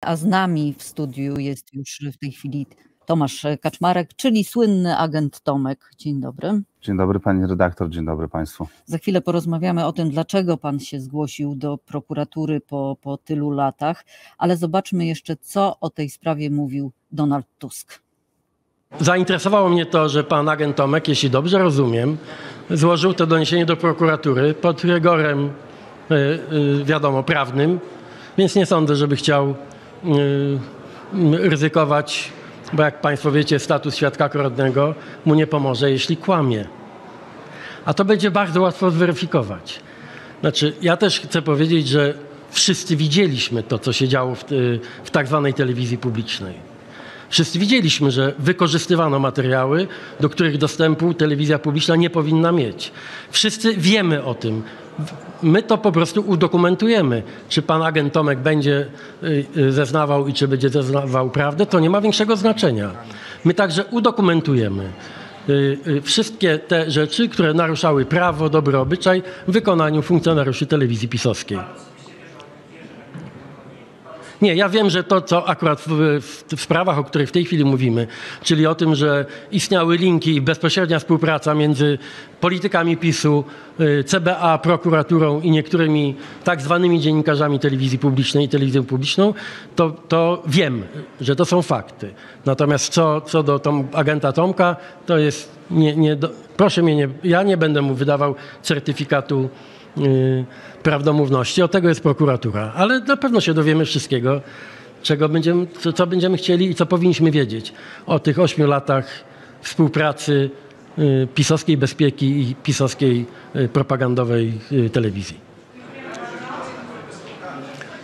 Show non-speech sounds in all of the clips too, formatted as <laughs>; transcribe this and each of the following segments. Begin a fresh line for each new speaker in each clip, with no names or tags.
A z nami w studiu jest już w tej chwili Tomasz Kaczmarek, czyli słynny agent Tomek. Dzień dobry.
Dzień dobry pani redaktor, dzień dobry państwu.
Za chwilę porozmawiamy o tym, dlaczego pan się zgłosił do prokuratury po, po tylu latach, ale zobaczmy jeszcze, co o tej sprawie mówił Donald Tusk.
Zainteresowało mnie to, że pan agent Tomek, jeśli dobrze rozumiem, złożył to doniesienie do prokuratury pod rygorem, y, y, wiadomo, prawnym, więc nie sądzę, żeby chciał Y, ryzykować, bo jak Państwo wiecie, status świadka koronnego mu nie pomoże, jeśli kłamie. A to będzie bardzo łatwo zweryfikować. Znaczy, ja też chcę powiedzieć, że wszyscy widzieliśmy to, co się działo w, y, w tak zwanej telewizji publicznej. Wszyscy widzieliśmy, że wykorzystywano materiały, do których dostępu telewizja publiczna nie powinna mieć. Wszyscy wiemy o tym my to po prostu udokumentujemy. Czy pan agent Tomek będzie y, y, zeznawał i czy będzie zeznawał prawdę, to nie ma większego znaczenia. My także udokumentujemy y, wszystkie te rzeczy, które naruszały prawo, dobry obyczaj w wykonaniu funkcjonariuszy telewizji pisowskiej. Nie, ja wiem, że to, co akurat w, w, sprawach, o których w tej chwili mówimy, czyli o tym, że istniały linki i bezpośrednia współpraca między politykami PiSu, y, CBA, prokuraturą i niektórymi tak zwanymi dziennikarzami telewizji publicznej i telewizją publiczną, to, to wiem, że to są fakty. Natomiast co, co do tom, agenta Tomka, to jest... Nie, nie proszę mnie, nie, ja nie będę mu wydawał certyfikatu Y, prawdomówności. O tego jest prokuratura. Ale na pewno się dowiemy wszystkiego, czego będziemy, co, co będziemy chcieli i co powinniśmy wiedzieć o tych ośmiu latach współpracy y, pisowskiej bezpieki i pisowskiej y, propagandowej telewizji.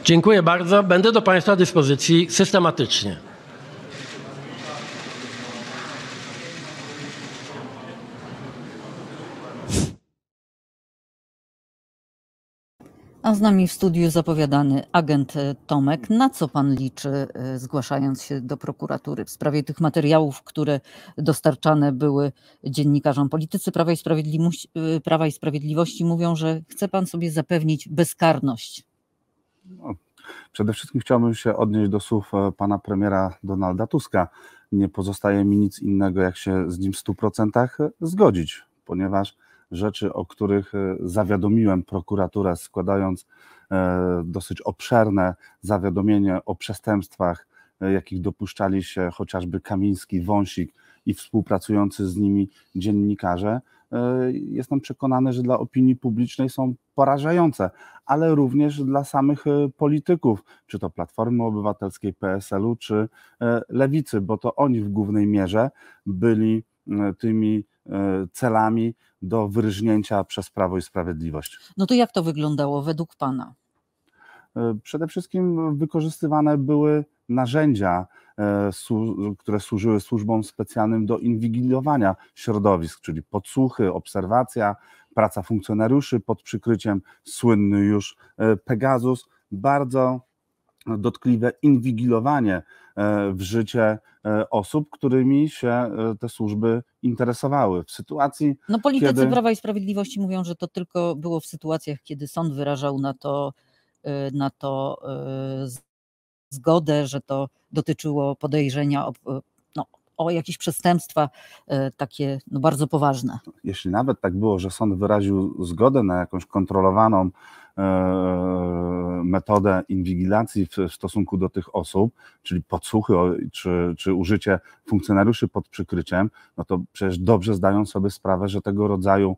Dziękuję bardzo. Będę do Państwa dyspozycji systematycznie.
Witam z nami w studiu zapowiadany agent e, Tomek. Na co pan liczy, e, zgłaszając się do prokuratury w sprawie tych materiałów, które dostarczane były dziennikarzom? Politycy Prawa i, Sprawiedliwości, e, Prawa i Sprawiedliwości mówią, że chce pan sobie zapewnić bezkarność.
No, przede wszystkim chciałbym się odnieść do słów pana premiera Donalda Tuska. Nie pozostaje mi nic innego, jak się z nim w 100% zgodzić, ponieważ rzeczy, o których e, zawiadomiłem prokuraturę, składając e, dosyć obszerne zawiadomienie o przestępstwach, e, jakich dopuszczali się chociażby Kamiński, Wąsik i współpracujący z nimi dziennikarze, jestem przekonany, że dla opinii publicznej są porażające, ale również dla samych polityków, czy to Platformy Obywatelskiej, PSL-u, czy Lewicy, bo to oni w głównej mierze byli tymi E, celami do wyrżnięcia przez Prawo i Sprawiedliwość.
No to jak to wyglądało według Pana?
E, przede wszystkim wykorzystywane były narzędzia, e, które służyły służbom specjalnym do inwigilowania środowisk, czyli podsłuchy, obserwacja, praca funkcjonariuszy pod przykryciem, słynny już Pegasus, bardzo dotkliwe inwigilowanie E, w życie e, osób, którymi się e, te służby interesowały. W sytuacji. No, politycy kiedy... Prawa
i Sprawiedliwości mówią, że to tylko było w sytuacjach, kiedy sąd wyrażał na to, na to zgodę, że to dotyczyło podejrzenia o o jakieś przestępstwa e, takie
no, bardzo poważne. Jeśli nawet tak było, że sąd wyraził zgodę na jakąś kontrolowaną e, metodę inwigilacji w stosunku do tych osób, czyli podsłuchy czy, czy użycie funkcjonariuszy pod przykryciem, no to przecież dobrze zdają sobie sprawę, że tego rodzaju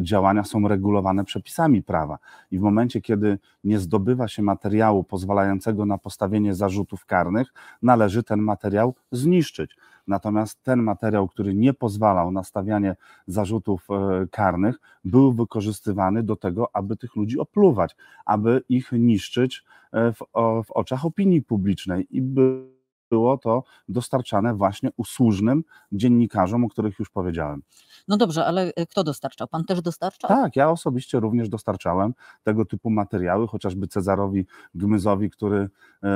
działania są regulowane przepisami prawa. I w momencie, kiedy nie zdobywa się materiału pozwalającego na postawienie zarzutów karnych, należy ten materiał zniszczyć. Natomiast ten materiał, który nie pozwalał na stawianie zarzutów e, karnych, był wykorzystywany do tego, aby tych ludzi opluwać, aby ich niszczyć e, w, w oczach opinii publicznej i by było to dostarczane właśnie usłużnym dziennikarzom, o których już powiedziałem.
No dobrze, ale e, kto dostarczał? Pan też dostarczał?
Tak, ja osobiście również dostarczałem tego typu materiały, chociażby Cezarowi Gmyzowi, który e,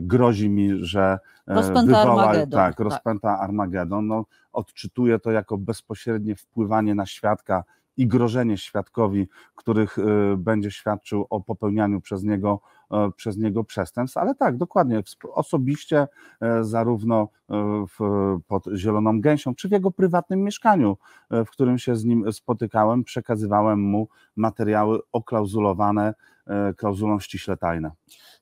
grozi mi, że e, rozpęta wywoła, Armagedon. Tak, tak. rozpęta tak. Armagedon. No, odczytuję to jako bezpośrednie wpływanie na świadka i grożenie świadkowi, których e, będzie świadczył o popełnianiu przez niego E, przez niego przestępstw, ale tak, dokładnie, osobiście e, zarówno e, w, pod Zieloną Gęsią, czy w jego prywatnym mieszkaniu, w którym się z nim spotykałem, przekazywałem mu materiały oklauzulowane klauzulą ściśle tajne.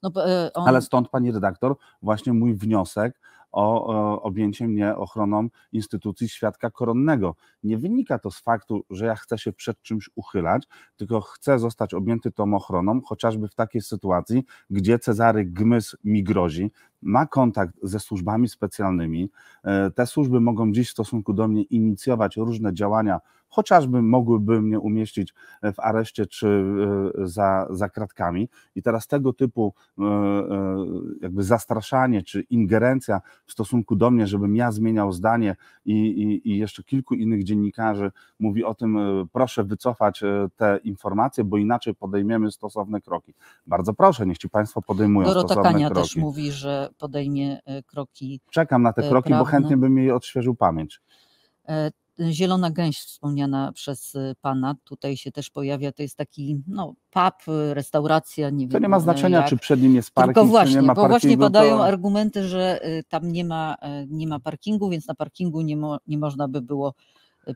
No, on... Ale
stąd, pani redaktor, właśnie mój wniosek, o objęcie mnie ochroną instytucji świadka koronnego. Nie wynika to z faktu, że ja chcę się przed czymś uchylać, tylko chcę zostać objęty tą ochroną, chociażby w takiej sytuacji, gdzie Cezary Gmys mi grozi, ma kontakt ze służbami specjalnymi. E, te służby mogą dziś w stosunku do mnie inicjować różne działania chociażby mogłyby mnie umieścić e, w areszcie czy e, za, za kratkami. I teraz tego typu e, jakby zastraszanie czy ingerencja w stosunku do mnie, żebym ja zmieniał zdanie i, i, i jeszcze kilku innych dziennikarzy mówi o tym, proszę wycofać te informacje, bo inaczej podejmiemy stosowne kroki. Bardzo proszę, niech ci Państwo podejmują Dorota stosowne Kania kroki. też
mówi, że podejmie kroki. Czekam na te kroki, prawne. bo chętnie
bym jej odświeżył pamięć
zielona gęś wspomniana przez y, pana tutaj się też pojawia, to jest taki no, pub, y, restauracja, nie to wiem. To nie ma y, znaczenia, jak. czy przed nim jest parking, Tylko właśnie, czy nie ma parkingu. Bo właśnie padają to... argumenty, że tam nie ma, nie ma parkingu, więc na parkingu nie, mo, nie można by było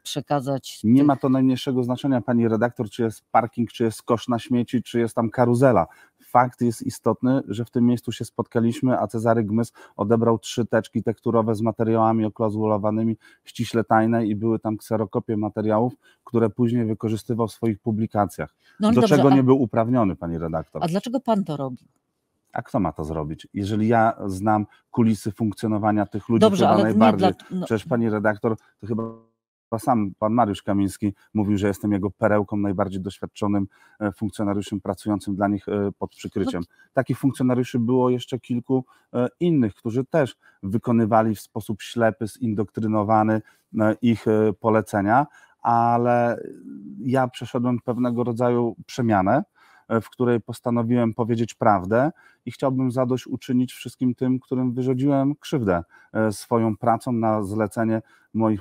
przekazać. Nie tych... ma to najmniejszego znaczenia, pani redaktor, czy jest parking, czy jest kosz na śmieci, czy jest tam karuzela fakt jest istotny, że w tym miejscu się spotkaliśmy, a Cezary Gmys odebrał trzy teczki tekturowe z materiałami oklauzulowanymi, ściśle tajne i były tam kserokopie materiałów, które później wykorzystywał w swoich publikacjach. No Do dobrze, czego nie a... był uprawniony, pani redaktor. A
dlaczego pan to robi?
A kto ma to zrobić? Jeżeli ja znam kulisy funkcjonowania tych ludzi, Dobrze, chyba najbardziej. Dla... No... Przecież pani redaktor, to chyba sam pan Mariusz Kamiński mówił, że jestem jego perełką, najbardziej doświadczonym e, funkcjonariuszem pracującym dla nich e, pod przykryciem. No Takich funkcjonariuszy było jeszcze kilku e, innych, którzy też wykonywali w sposób ślepy, zindoktrynowany ich polecenia, ale ja przeszedłem pewnego rodzaju przemianę E, w której postanowiłem powiedzieć prawdę i chciałbym zadośćuczynić wszystkim tym, którym wyrządziłem krzywdę e, swoją pracą na zlecenie moich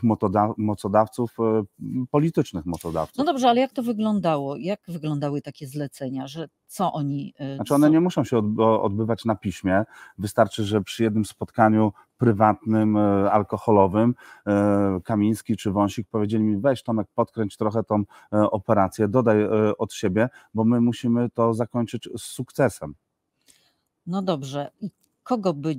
mocodawców, e, politycznych mocodawców.
No dobrze, ale jak to wyglądało? Jak wyglądały takie zlecenia, że co oni... Znaczy one nie
muszą się odbywać na piśmie, wystarczy, że przy jednym spotkaniu prywatnym, e, alkoholowym. E, Kamiński czy Wąsik powiedzieli mi, weź Tomek, podkręć trochę tą e, operację, dodaj od siebie, bo my musimy to zakończyć z sukcesem.
No dobrze. Kogo by,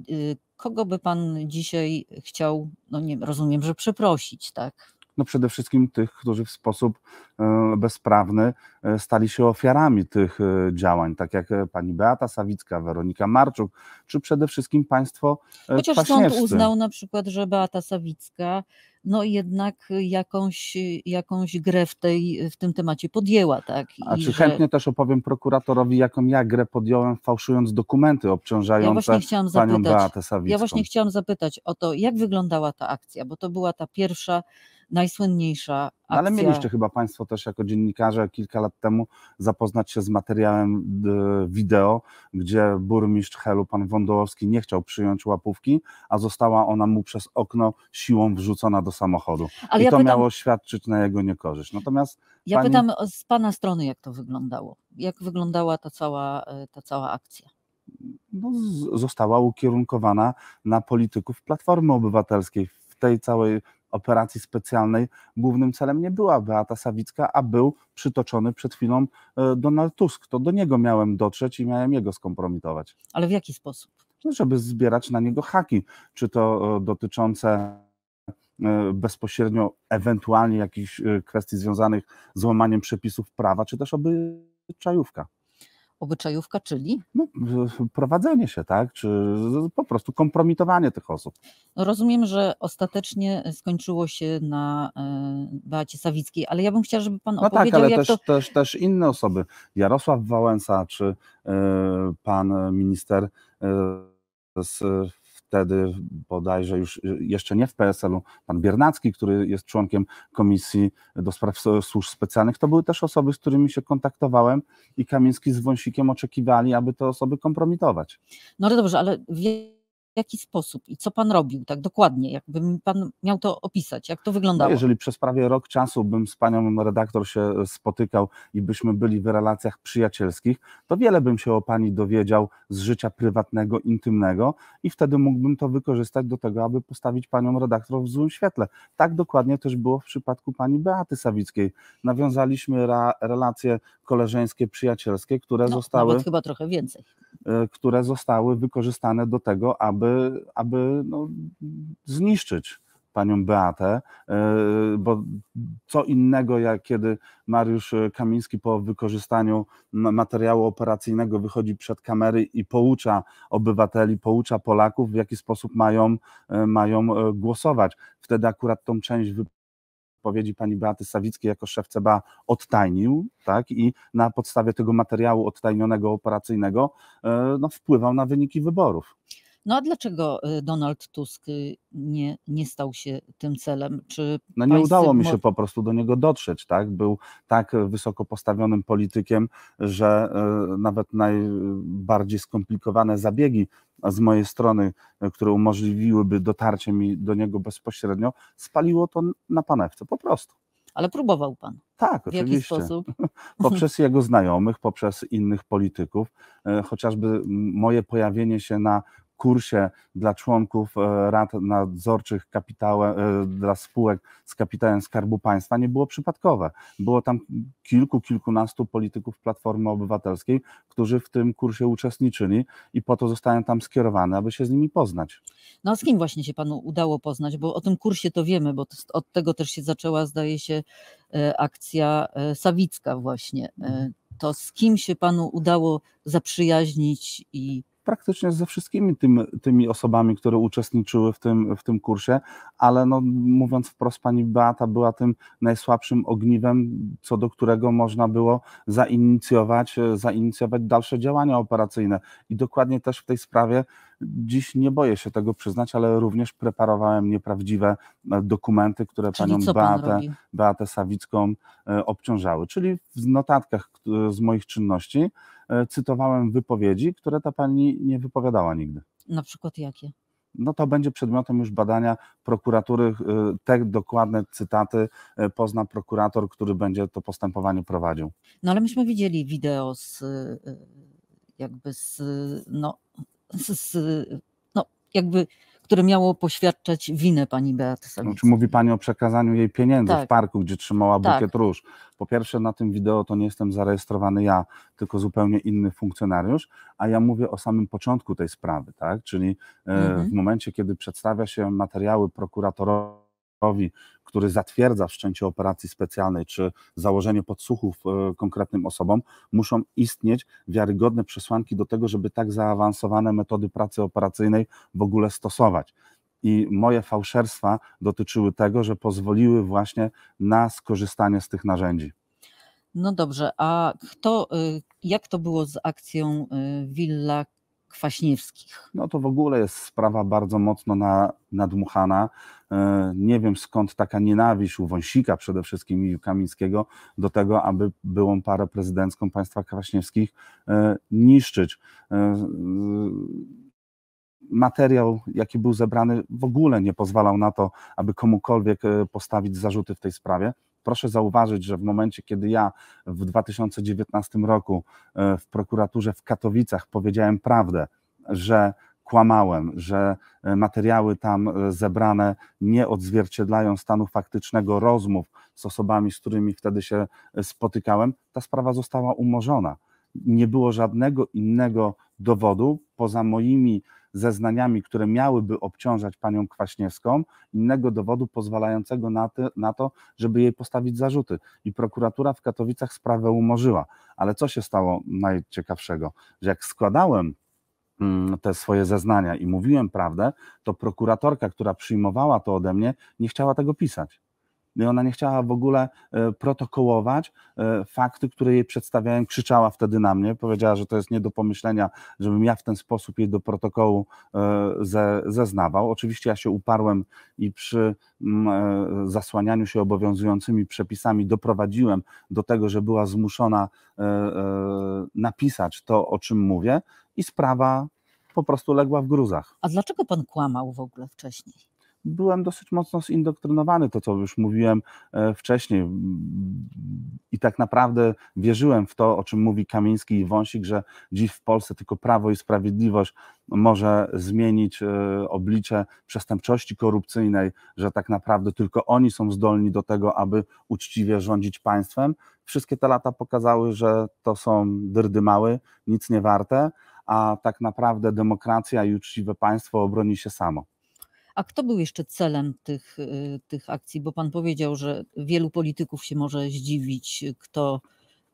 kogo by pan dzisiaj chciał, no nie rozumiem,
że przeprosić, tak? no przede wszystkim tych, którzy w sposób e, bezprawny e, stali się ofiarami tych e, działań, tak jak pani Beata Sawicka, Weronika Marczuk, czy przede wszystkim państwo Chociaż sąd uznał
na przykład, że Beata Sawicka no jednak jakąś, jakąś grę w, tej, w tym temacie podjęła. Tak? I A czy że... chętnie
też opowiem prokuratorowi, jaką ja grę podjąłem, fałszując dokumenty obciążające ja panią zapytać, Beatę Sawicką. Ja właśnie chciałam
zapytać o to, jak wyglądała ta akcja, bo to była ta pierwsza najsłynniejsza no, akcja. Ale mieliście
chyba Państwo też jako dziennikarze kilka lat temu zapoznać się z materiałem y, wideo, gdzie burmistrz Helu, pan Wądołowski, nie chciał przyjąć łapówki, a została ona mu przez okno siłą wrzucona do samochodu. Ale I ja to pytam... miało świadczyć na jego niekorzyść. Natomiast ja pani... pytam
z Pana strony, jak to wyglądało? Jak wyglądała ta cała, y, ta cała akcja? No,
została ukierunkowana na polityków Platformy Obywatelskiej, W tej całej operacji specjalnej głównym celem nie była Beata Sawicka, a był przytoczony przed chwilą e, Donald Tusk. To do niego miałem dotrzeć i miałem jego skompromitować. Ale w jaki sposób? No, żeby zbierać na niego haki, czy to e, dotyczące e, bezpośrednio ewentualnie jakichś kwestii związanych z łamaniem przepisów prawa, czy też obyczajówka. Obyczajówka, czyli? No, prowadzenie się, tak? Czy po prostu kompromitowanie tych osób.
Rozumiem, że ostatecznie skończyło się na e, Beacie Sawickiej, ale ja bym chciała, żeby pan no tak, opowiedział, tak, ale też, to...
też, też inne osoby. Jarosław Wałęsa, czy e, pan minister e, z wtedy bodajże już y, jeszcze nie w PSL-u, pan Biernacki, który jest członkiem Komisji do Spraw Służb Specjalnych, to były też osoby, z którymi się kontaktowałem i Kamiński z Wąsikiem oczekiwali, aby te osoby kompromitować.
No dobrze, ale jaki sposób i co pan robił tak dokładnie, jakby pan miał to opisać, jak to no, wyglądało? No jeżeli
przez prawie rok czasu bym z panią redaktor się e, spotykał i byśmy byli w relacjach przyjacielskich, to wiele bym się o pani dowiedział z życia prywatnego, intymnego i wtedy mógłbym to wykorzystać do tego, aby postawić panią redaktor w złym świetle. Tak dokładnie też było w przypadku pani Beaty Sawickiej. Nawiązaliśmy relacje koleżeńskie, przyjacielskie, które no, zostały...
chyba trochę więcej.
E, które zostały wykorzystane do tego, aby aby, aby no, zniszczyć panią Beatę, e, bo co innego, jak kiedy Mariusz Kamiński po wykorzystaniu materiału operacyjnego wychodzi przed kamery i poucza obywateli, poucza Polaków, w jaki sposób mają, e, mają e, głosować. Wtedy akurat tą część wypowiedzi pani Beaty Sawickiej jako szef CBA odtajnił tak? i na podstawie tego materiału odtajnionego operacyjnego no, wpływał na wyniki wyborów.
No a dlaczego e, Donald Tusk y, nie, nie stał się tym celem? Czy no nie udało mi się
po prostu do niego dotrzeć, tak? Był tak e, wysoko postawionym politykiem, że e, nawet najbardziej skomplikowane zabiegi z mojej strony, które umożliwiłyby dotarcie mi do niego bezpośrednio, spaliło to na panewce po prostu.
Ale próbował pan.
Tak, oczywiście. W jaki sposób? <laughs> Poprzez jego znajomych, poprzez innych polityków. Chociażby moje pojawienie się na kursie dla członków e, rad nadzorczych kapitałem, e, dla spółek z kapitałem Skarbu Państwa nie było przypadkowe. Było tam kilku, kilkunastu polityków Platformy Obywatelskiej, którzy w tym kursie uczestniczyli i po to zostają tam skierowane, aby się z nimi poznać.
No a z kim właśnie się Panu udało poznać? Bo o tym kursie to wiemy, bo od tego też się zaczęła, zdaje się, e, akcja Sawicka właśnie. Mhm. To z kim się Panu udało zaprzyjaźnić
i praktycznie ze wszystkimi tym, tymi osobami, które uczestniczyły w tym, w tym kursie, ale no, mówiąc wprost, pani Beata była tym najsłabszym ogniwem, co do którego można było zainicjować, e, zainicjować dalsze działania operacyjne. I dokładnie też w tej sprawie dziś nie boję się tego przyznać, ale również preparowałem nieprawdziwe e, dokumenty, które Czyli panią Beatę, pan Beatę Sawicką e, obciążały. Czyli w notatkach e, z moich czynności cytowałem wypowiedzi, które ta pani nie wypowiadała nigdy.
Na przykład jakie?
no to będzie przedmiotem już badania prokuratury. Te dokładne cytaty pozna prokurator, który będzie to postępowanie prowadził.
No ale myśmy widzieli wideo z jakby z no, z, no, jakby, które miało poświadczać winę pani Beaty znaczy, Sawickiej.
mówi pani o przekazaniu jej pieniędzy tak. w parku, gdzie trzymała tak. bukiet tak. róż. Po pierwsze, na tym wideo to nie jestem zarejestrowany ja, tylko zupełnie inny funkcjonariusz, a ja mówię o samym początku tej sprawy, tak? czyli e, mhm. w momencie, kiedy przedstawia się materiały prokuratorowi, który zatwierdza wszczęcie operacji specjalnej czy założenie podsłuchów e, konkretnym osobom, muszą istnieć wiarygodne przesłanki do tego, żeby tak zaawansowane metody pracy operacyjnej w ogóle stosować i moje fałszerstwa dotyczyły tego, że pozwoliły właśnie na skorzystanie z tych narzędzi.
No dobrze, a kto, y, jak to było z akcją y, Villa
Kwaśniewskich? No to w ogóle jest sprawa bardzo mocno na, nadmuchana. E, nie wiem skąd taka nienawiść u Wąsika przede wszystkim i Kamińskiego do tego, aby byłą parę prezydencką państwa Kwaśniewskich e, niszczyć e, materiał, jaki był zebrany, w ogóle nie pozwalał na to, aby komukolwiek postawić zarzuty w tej sprawie. Proszę zauważyć, że w momencie, kiedy ja w 2019 roku e, w prokuraturze w Katowicach powiedziałem prawdę, że kłamałem, że e, materiały tam e, zebrane nie odzwierciedlają stanu faktycznego rozmów z osobami, z którymi wtedy się spotykałem, ta sprawa została umorzona. Nie było żadnego innego dowodu poza moimi zeznaniami, które miałyby obciążać panią Kwaśniewską, innego dowodu pozwalającego na, na to, żeby jej postawić zarzuty. I prokuratura w Katowicach sprawę umorzyła. Ale co się stało najciekawszego? Że jak składałem mm, te swoje zeznania i mówiłem prawdę, to prokuratorka, która przyjmowała to ode mnie, nie chciała tego pisać. No ona nie chciała w ogóle e, protokołować e, fakty, które jej przedstawiałem, krzyczała wtedy na mnie, powiedziała, że to jest nie do pomyślenia, żebym ja w ten sposób jej do protokołu e, ze, zeznawał. Oczywiście ja się uparłem i przy mm, zasłanianiu się obowiązującymi przepisami doprowadziłem do tego, że była zmuszona napisać to, o czym mówię, i sprawa po prostu legła w gruzach.
A dlaczego pan kłamał w ogóle wcześniej?
byłem dosyć mocno zindoktrynowany, to co już mówiłem e, wcześniej. I tak naprawdę wierzyłem w to, o czym mówi Kamiński i Wąsik, że dziś w Polsce tylko prawo i sprawiedliwość może zmienić e, oblicze przestępczości korupcyjnej, że tak naprawdę tylko oni są zdolni do tego, aby uczciwie rządzić państwem. Wszystkie te lata pokazały, że to są dyrdy mały, nic nie warte, a tak naprawdę demokracja i uczciwe państwo obroni się samo.
A kto był jeszcze celem tych, y, tych akcji? Bo pan powiedział, że wielu polityków się może zdziwić, kto,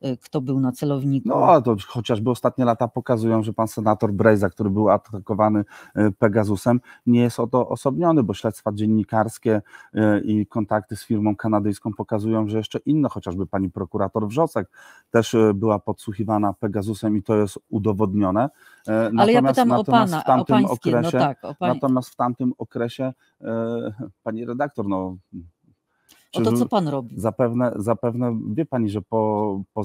y, kto był na celowniku. No ale to chociażby ostatnie lata pokazują, że pan senator Brejza, który był atakowany y, Pegasusem, nie jest to osobniony, bo śledztwa dziennikarskie i kontakty z firmą kanadyjską pokazują, że jeszcze inne, chociażby pani prokurator Wrzosek też była podsłuchiwana Pegasusem i to jest udowodnione. E, Ale ja pytam o pana, w tamtym o pańskie, no okresie, no tak, o pań... Natomiast w tamtym okresie, e, pani redaktor, no... Czy, o to, co pan robi. Zapewne, zapewne wie pani, że po, po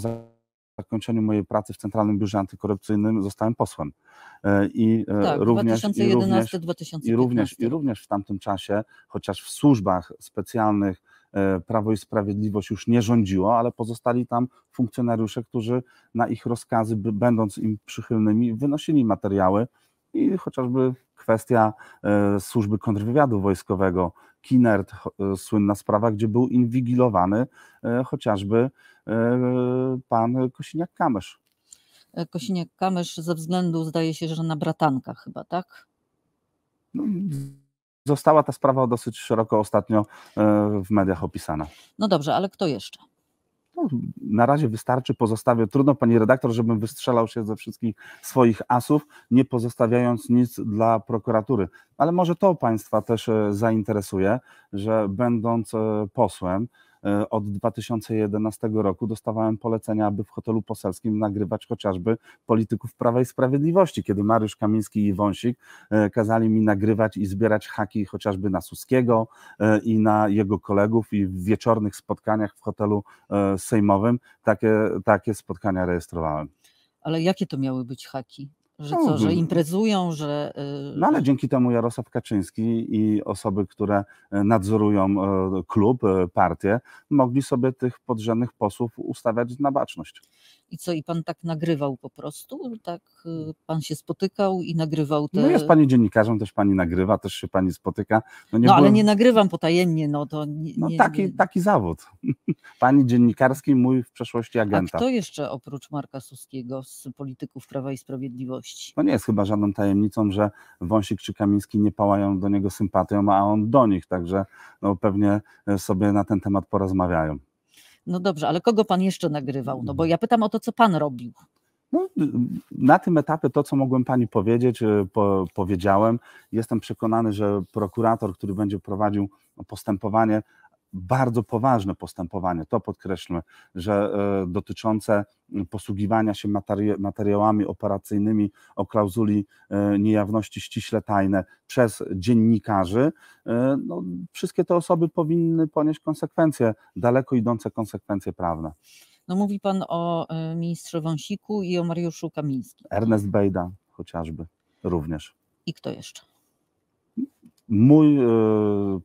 zakończeniu mojej pracy w Centralnym Biurze Antykorupcyjnym zostałem posłem. E, I tak, również, 2011, i również, 2015. I również, I również w tamtym czasie, chociaż w służbach specjalnych, E, Prawo i Sprawiedliwość już nie rządziło, ale pozostali tam funkcjonariusze, którzy na ich rozkazy, będąc im przychylnymi, wynosili materiały i chociażby kwestia e, służby kontrwywiadu wojskowego, Kinert, e, słynna sprawa, gdzie był inwigilowany chociażby pan Kosiniak-Kamysz.
Kosiniak-Kamysz ze względu, zdaje się, że na bratanka chyba, tak?
No, została ta sprawa dosyć szeroko ostatnio e, w mediach opisana.
No dobrze, ale kto jeszcze?
No, na razie wystarczy, pozostawię. Trudno, pani redaktor, żebym wystrzelał się ze wszystkich swoich asów, nie pozostawiając nic dla prokuratury. Ale może to państwa też e, zainteresuje, że będąc e, posłem, E, od 2011 roku dostawałem polecenia, aby w hotelu poselskim nagrywać chociażby polityków Prawa i Sprawiedliwości, kiedy Mariusz Kamiński i Wąsik e, kazali mi nagrywać i zbierać haki chociażby na Suskiego e, i na jego kolegów i w wieczornych spotkaniach w hotelu sejmowym takie, takie spotkania rejestrowałem.
Ale jakie to miały być haki? Że no co, że imprezują, że. No ale y, y, dzięki
temu Jarosław Kaczyński i osoby, które e, nadzorują e, klub, e, partię, mogli sobie tych podrzędnych posłów ustawiać na baczność.
I co, i pan tak nagrywał po prostu? Tak, y, mm. pan się spotykał i nagrywał no te... No jest pani
dziennikarzem, też pani nagrywa, też się pani spotyka. No, nie no byłem... ale nie
nagrywam potajemnie, no to... Nie, no taki, nie...
taki zawód. <laughs> pani dziennikarski, mój w przeszłości agenta. A kto
jeszcze oprócz Marka Suskiego z polityków Prawa i Sprawiedliwości? No
nie jest chyba żadną tajemnicą, że Wąsik czy Kamiński nie pałają do niego sympatią, a on do nich, także no pewnie e, sobie na ten temat porozmawiają.
No dobrze, ale kogo pan jeszcze nagrywał? No bo ja pytam o to, co pan robił.
No, na tym etapie to, co mogłem pani powiedzieć, e, po, powiedziałem. Jestem przekonany, że prokurator, który będzie prowadził postępowanie, bardzo poważne postępowanie, to podkreślmy, że e, dotyczące posługiwania się materiałami operacyjnymi o klauzuli e, niejawności ściśle tajne przez dziennikarzy, e, no, wszystkie te osoby powinny ponieść konsekwencje, daleko idące konsekwencje prawne.
No mówi pan o ministrze Wąsiku i o Mariuszu Kamińskim.
Ernest Bejda chociażby również. I kto jeszcze? Mój e,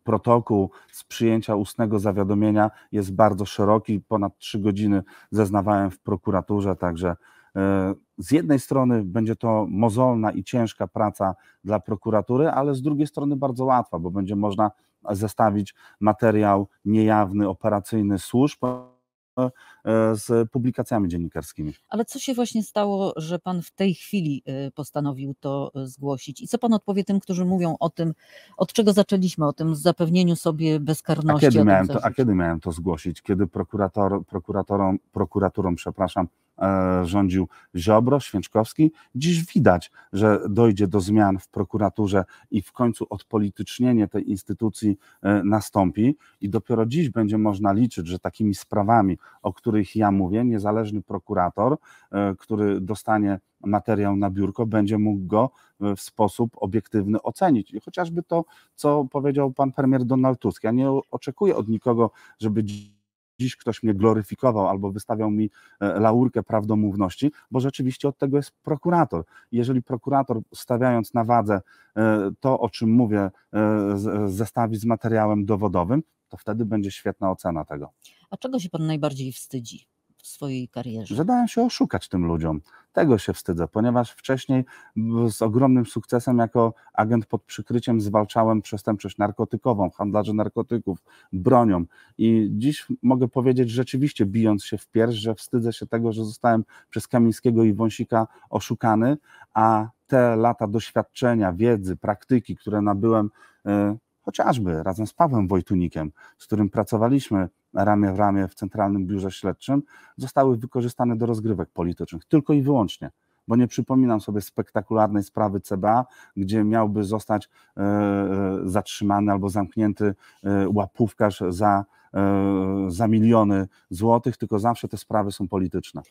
protokół z przyjęcia ustnego zawiadomienia jest bardzo szeroki. Ponad trzy godziny zeznawałem w prokuraturze, także e, z jednej strony będzie to mozolna i ciężka praca dla prokuratury, ale z drugiej strony bardzo łatwa, bo będzie można zestawić materiał niejawny, operacyjny służb E, z publikacjami dziennikarskimi.
Ale co się właśnie stało, że pan w tej chwili e, postanowił to e, zgłosić? I co pan odpowie tym, którzy mówią o tym, od czego zaczęliśmy, o tym zapewnieniu sobie bezkarności? A kiedy, miałem to, a
kiedy miałem to zgłosić? Kiedy prokurator, prokuratorom prokuraturą, przepraszam, E, rządził Ziobro, Święczkowski. Dziś widać, że dojdzie do zmian w prokuraturze i w końcu odpolitycznienie tej instytucji e, nastąpi i dopiero dziś będzie można liczyć, że takimi sprawami, o których ja mówię, niezależny prokurator, e, który dostanie materiał na biurko, będzie mógł go w sposób obiektywny ocenić. I chociażby to, co powiedział pan premier Donald Tusk. Ja nie oczekuję od nikogo, żeby dziś ktoś mnie gloryfikował albo wystawiał mi e, laurkę prawdomówności, bo rzeczywiście od tego jest prokurator. Jeżeli prokurator stawiając na wadze e, to, o czym mówię, e, zestawi z materiałem dowodowym, to wtedy będzie świetna ocena tego.
A czego się pan najbardziej wstydzi? w swojej karierze?
Że dałem się oszukać tym ludziom. Tego się wstydzę, ponieważ wcześniej z ogromnym sukcesem jako agent pod przykryciem zwalczałem przestępczość narkotykową, handlarzy narkotyków, bronią. I dziś mogę powiedzieć rzeczywiście, bijąc się w pierś, że wstydzę się tego, że zostałem przez Kamińskiego i Wąsika oszukany, a te lata doświadczenia, wiedzy, praktyki, które nabyłem, y, chociażby razem z Pawłem Wojtunikiem, z którym pracowaliśmy ramię w ramię w Centralnym Biurze Śledczym, zostały wykorzystane do rozgrywek politycznych, tylko i wyłącznie bo nie przypominam sobie spektakularnej sprawy CBA, gdzie miałby zostać e, e, zatrzymany albo zamknięty e, łapówkarz za, za miliony złotych, tylko zawsze te sprawy są polityczne.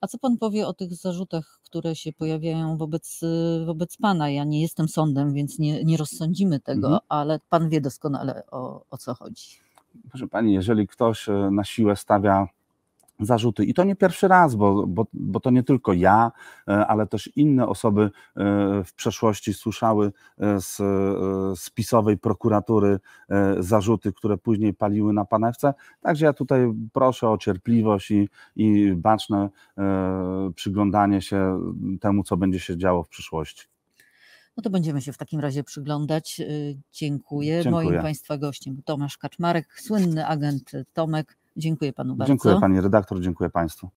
A co pan powie o tych zarzutach, które się pojawiają wobec, wobec pana? Ja nie jestem sądem, więc nie, nie rozsądzimy tego, mhm. ale pan wie doskonale o, o co chodzi.
Proszę pani, jeżeli ktoś na siłę stawia zarzuty. I to nie pierwszy raz, bo, bo, bo to nie tylko ja, e, ale też inne osoby e, w przeszłości słyszały e, z pisowej prokuratury zarzuty, które później paliły na panewce. Także ja tutaj proszę o cierpliwość i, i baczne przyglądanie się temu, co będzie się działo w przyszłości.
No to będziemy się w takim razie przyglądać. Dziękuję. Dziękuję. Moim Państwa gościem Tomasz Kaczmarek, słynny agent Tomek. Dziękuję panu bardzo. Dziękuję pani
redaktor, dziękuję państwu.